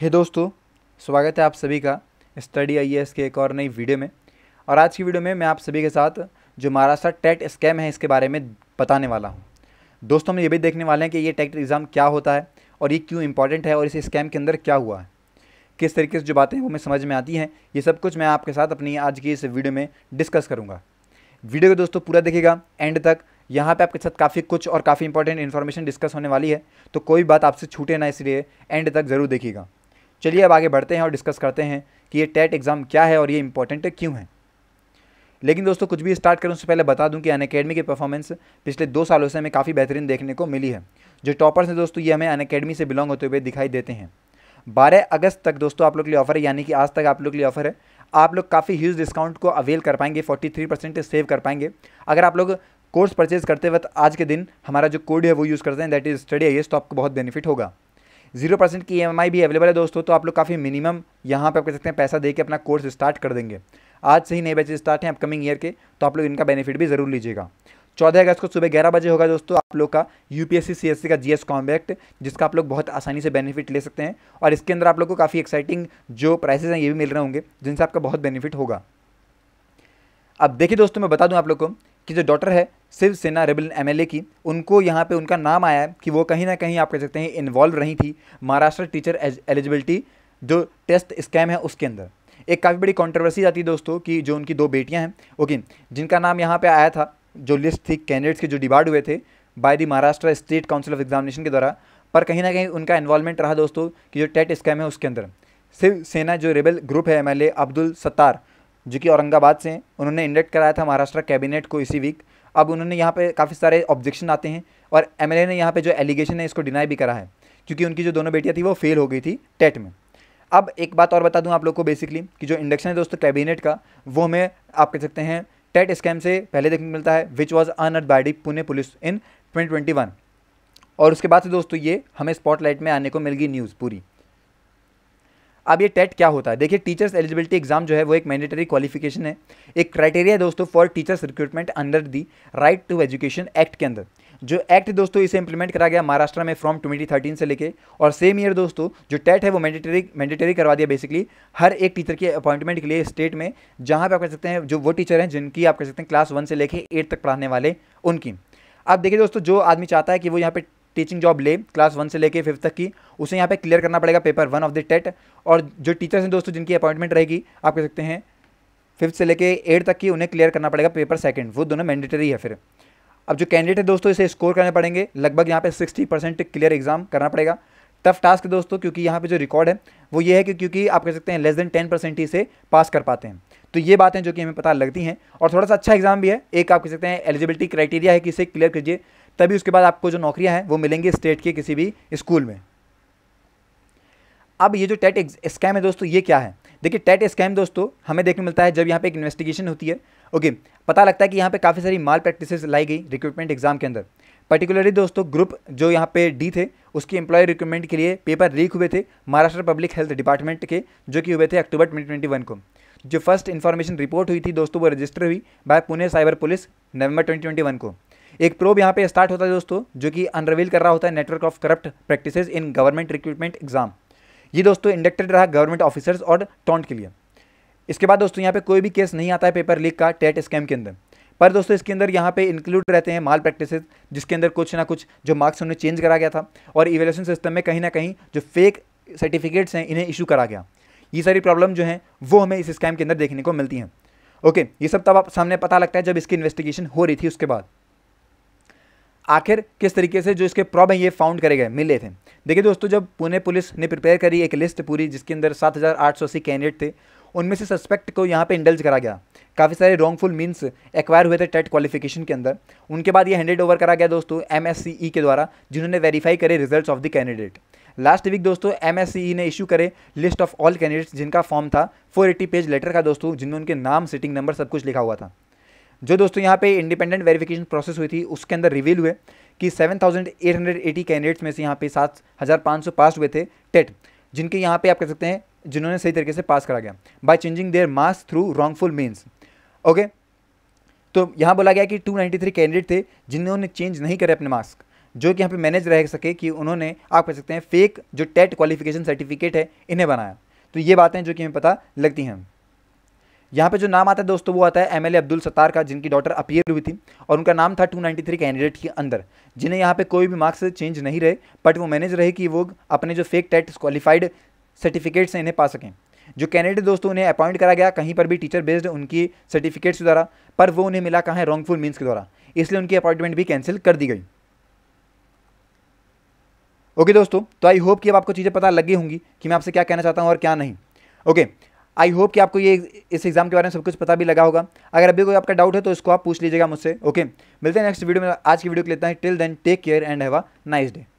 हे hey दोस्तों स्वागत है आप सभी का स्टडी आई के एक और नई वीडियो में और आज की वीडियो में मैं आप सभी के साथ जो महाराष्ट्र टेट स्कैम है इसके बारे में बताने वाला हूँ दोस्तों हम ये भी देखने वाले हैं कि ये टेट एग्ज़ाम क्या होता है और ये क्यों इंपॉर्टेंट है और इस स्कैम के अंदर क्या हुआ है किस तरीके से जो बातें वो हमें समझ में आती हैं ये सब कुछ मैं आपके साथ अपनी आज की इस वीडियो में डिस्कस करूँगा वीडियो को दोस्तों पूरा देखेगा एंड तक यहाँ पे आपके साथ काफ़ी कुछ और काफ़ी इंपॉर्टेंट इन्फॉर्मेशन डिस्कस होने वाली है तो कोई बात आपसे छूटे ना इसलिए एंड तक ज़रूर देखिएगा चलिए अब आगे बढ़ते हैं और डिस्कस करते हैं कि ये टेट एग्ज़ाम क्या है और ये इंपॉर्टेंट क्यों है लेकिन दोस्तों कुछ भी स्टार्ट करूँ उससे पहले बता दूं कि अन अकेडमी की परफॉर्मेंस पिछले दो सालों से हमें काफ़ी बेहतरीन देखने को मिली है जो टॉपर्स हैं दोस्तों ये हमें अन अकेडमी से बिलोंग होते हुए दिखाई देते हैं बारह अगस्त तक दोस्तों आप लोग के लिए ऑफर है यानी कि आज तक आप लोग के लिए ऑफर है आप लोग काफ़ी ह्यूज डिस्काउंट को अवेल कर पाएंगे फोर्टी परसेंट सेव कर पाएंगे अगर आप लोग कोर्स परचेज करते वक्त आज के दिन हमारा जो कोड है वो यूज़ करते हैं दैट इज़ स्टडी आई तो आपको बहुत बेनिफिट होगा जीरो परसेंट की ई e भी अवेलेबल है दोस्तों तो आप लोग काफ़ी मिनिमम यहाँ पर आप कह सकते हैं पैसा दे के अपना कोर्स स्टार्ट कर देंगे आज से ही नए बैचेज स्टार्ट हैं अपकमिंग ईयर के तो आप लोग इनका बेनिफिट भी ज़रूर लीजिएगा चौदह अगस्त को सुबह ग्यारह बजे होगा दोस्तों आप लोग का यूपीएससी सीएससी e का जीएस कॉम्बैक्ट जिसका आप लोग बहुत आसानी से बेनिफिट ले सकते हैं और इसके अंदर आप लोग को काफ़ी एक्साइटिंग जो प्राइसेज हैं ये भी मिल रहे होंगे जिनसे आपका बहुत बेनिफिट होगा अब देखिए दोस्तों मैं बता दूं आप लोग को कि जो डॉटर है शिवसेना सेना रेबल एमएलए की उनको यहाँ पे उनका नाम आया कि वो कहीं ना कहीं आप कह सकते हैं इन्वॉल्व रही थी महाराष्ट्र टीचर एलिजिबिलिटी जो टेस्ट स्कैम है उसके अंदर एक काफ़ी बड़ी कंट्रोवर्सी आती है दोस्तों कि जो उनकी दो बेटियाँ हैं ओके जिनका नाम यहाँ पर आया था जो लिस्ट थी कैंडिडेट्स के जो डिबार्ड हुए थे by the Maharashtra state council of examination के द्वारा पर कहीं ना कहीं उनका इन्वॉल्वमेंट रहा दोस्तों कि जो टेट स्कैम है उसके अंदर शिवसेना जो रेबल ग्रुप है एमएलए अब्दुल सत्तार जो कि औरंगाबाद से हैं उन्होंने इंडक्ट कराया था महाराष्ट्र कैबिनेट को इसी वीक अब उन्होंने यहाँ पे काफ़ी सारे ऑब्जेक्शन आते हैं और एम ने यहाँ पे जो एलिगेशन है इसको डिनाई भी करा है क्योंकि उनकी जो दोनों बेटियाँ थी वो फेल हो गई थी टेट में अब एक बात और बता दूँ आप लोग को बेसिकली कि जो इंडक्शन है दोस्तों कैबिनेट का वो हमें आप कह सकते हैं टेट स्कैम से पहले देखने को मिलता है which was on by the Pune police in twenty और उसके बाद से दोस्तों ये हमें स्पॉटलाइट में आने को मिल गई न्यूज़ पूरी अब ये टेट क्या होता है देखिए टीचर्स एलिजिबिलिटी एग्जाम जो है वो एक मैंडेटरी क्वालिफिकेशन है एक क्राइटेरिया है दोस्तों for teachers recruitment under the right to education act के अंदर जो एक्ट दोस्तों इसे इंप्लीमेंट करा गया महाराष्ट्र में फ्रॉम ट्वेंटी थर्टीन से लेके और सेम ईयर दोस्तों जो टेट है वो मैंडेटरी मैंडेटरी करवा दिया बेसिकली हर एक टीचर के अपॉइंटमेंट के लिए स्टेट में जहाँ पे आप कह सकते हैं जो वो टीचर हैं जिनकी आप कह सकते हैं क्लास वन से लेके एट तक पढ़ाने वाले उनकी अब देखिए दोस्तों जो आदमी चाहता है कि वो यहाँ पे टीचिंग जॉब ले क्लास वन से लेके फिफ्थ तक की उसे यहाँ पे क्लियर करना पड़ेगा paper one of the TET और जो टीचर्स हैं दोस्तों जिनकी अपॉइंटमेंट रहेगी आप कह सकते हैं फिफ्थ से लेके एट तक की उन्हें क्लियर करना पड़ेगा पेपर सेकंड वो दोनों मैंडेटरी है फिर अब जो कैंडिडेट है दोस्तों इसे स्कोर करने पड़ेंगे लगभग यहाँ पे सिक्सटी परसेंट क्लियर एग्जाम करना पड़ेगा टफ टास्क है दोस्तों क्योंकि यहाँ पे जो रिकॉर्ड है वो ये है कि क्योंकि आप कह सकते हैं लेस देन टेन परसेंट ही इसे पास कर पाते हैं तो ये बातें जो कि हमें पता लगती हैं और थोड़ा सा अच्छा एग्जाम भी है एक आप कह सकते हैं एलिजिबिलिटी क्राइटेरिया है कि इसे क्लियर कीजिए तभी उसके बाद आपको जो नौकरियां हैं वो मिलेंगी स्टेट के किसी भी स्कूल में अब ये जो टेट स्कैम है दोस्तों ये क्या है देखिए टेट स्कैम दोस्तों हमें देखने मिलता है जब यहाँ पे एक इन्वेस्टिगेशन होती है ओके पता लगता है कि यहाँ पे काफ़ी सारी माल प्रैक्टिसेस लाई गई रिक्रूटमेंट एग्जाम के अंदर पर्टिकुलरली दोस्तों ग्रुप जो यहाँ पे डी थे उसके एम्प्लॉय रिक्रूटमेंट के लिए पेपर लीक हुए थे महाराष्ट्र पब्लिक हेल्थ डिपार्टमेंट के जो कि हुए थे अक्टूबर ट्वेंटी को जो फर्स्ट इन्फॉर्मेशन रिपोर्ट हुई थी दोस्तों वो रजिस्टर हुई by Pune cyber police November 2021 को एक प्रोब यहाँ पे स्टार्ट होता है दोस्तों जो कि अनरवील कर रहा होता है network of corrupt practice in government recruitment exam ये दोस्तों इंडक्टेड रहा गवर्नमेंट ऑफिसर्स और टॉन्ट के लिए इसके बाद दोस्तों यहाँ पे कोई भी केस नहीं आता है पेपर लीक का टेट स्कैम के अंदर पर दोस्तों इसके अंदर यहाँ पे इंक्लूड रहते हैं माल प्रैक्टिस जिसके अंदर कुछ ना कुछ जो मार्क्स उन्हें चेंज करा गया था और इवेल्यूशन सिस्टम में कहीं ना कहीं जो फेक सर्टिफिकेट्स हैं इन्हें इशू करा गया ये सारी प्रॉब्लम जो हैं वो हमें इस स्कैम के अंदर देखने को मिलती हैं ओके ये सब तब आप सामने पता लगता है जब इसकी इन्वेस्टिगेशन हो रही थी उसके बाद आखिर किस तरीके से जो इसके प्रॉब हैं ये फाउंड करे गए मिले थे देखिए दोस्तों जब पुणे पुलिस ने प्रिपेयर करी एक लिस्ट पूरी जिसके अंदर सात कैंडिडेट थे उनमें से सस्पेक्ट को यहाँ पे इंडल्ज करा गया काफ़ी सारे रॉन्गफुल मीन्स एक्वायर हुए थे टेट क्वालिफिकेशन के अंदर उनके बाद ये हैंडेड ओवर करा गया दोस्तों एम e के द्वारा जिन्होंने वेरीफाई करे result of the candidate last week दोस्तों एम e ने इशू करे लिस्ट ऑफ ऑल कैंडिडेट्स जिनका फॉर्म था 480 पेज लेटर का दोस्तों जिन्होंने उनके नाम सिटिंग नंबर सब कुछ लिखा हुआ था जो दोस्तों यहाँ पे इंडिपेंडेंट वेरिफिकेशन प्रोसेस हुई थी उसके अंदर रिवील हुए कि 7,880 कैंडिडेट्स में से यहाँ पे 7,500 पास हुए थे टेट जिनके यहाँ पे आप कह सकते हैं जिन्होंने सही तरीके से पास करा गया by changing their marks through wrongful means okay तो यहाँ बोला गया कि 293 कैंडिडेट थे जिन्होंने चेंज नहीं करे अपने मास्क जो कि यहाँ पर मैनेज रह सके कि उन्होंने आप कह सकते हैं फेक जो टेट क्वालिफिकेशन सर्टिफिकेट है इन्हें बनाया तो ये बातें जो कि हमें पता लगती हैं यहाँ पे जो नाम आता है दोस्तों वो आता है एमएलए अब्दुल सत्तार का जिनकी डॉटर अपियर हुई थी और उनका नाम था 293 कैंडिडेट के अंदर जिन्हें यहाँ पे कोई भी मार्क्स चेंज नहीं रहे बट वो मैनेज रहे कि वो अपने जो फेक टेट क्वालिफाइड सर्टिफिकेट्स हैं इन्हें पा सकें जो कैंडिडेट दोस्तों उन्हें अपॉइंट करा गया कहीं पर भी टीचर बेस्ड उनकी सर्टिफिकेट्स द्वारा पर वो उन्हें मिला कहाँ है रॉन्गफुल मीन्स के द्वारा इसलिए उनकी अपॉइंटमेंट भी कैंसिल कर दी गई ओके दोस्तों तो आई होप कि अब आपको चीज़ें पता लगी होंगी कि मैं आपसे क्या कहना चाहता हूँ और क्या नहीं ओके आई होप कि आपको ये इस एग्ज़ाम के बारे में सब कुछ पता भी लगा होगा अगर अभी कोई आपका डाउट है तो इसको आप पूछ लीजिएगा मुझसे ओके मिलते हैं नेक्स्ट वीडियो में आज की वीडियो के लेता है till then take care and have a nice day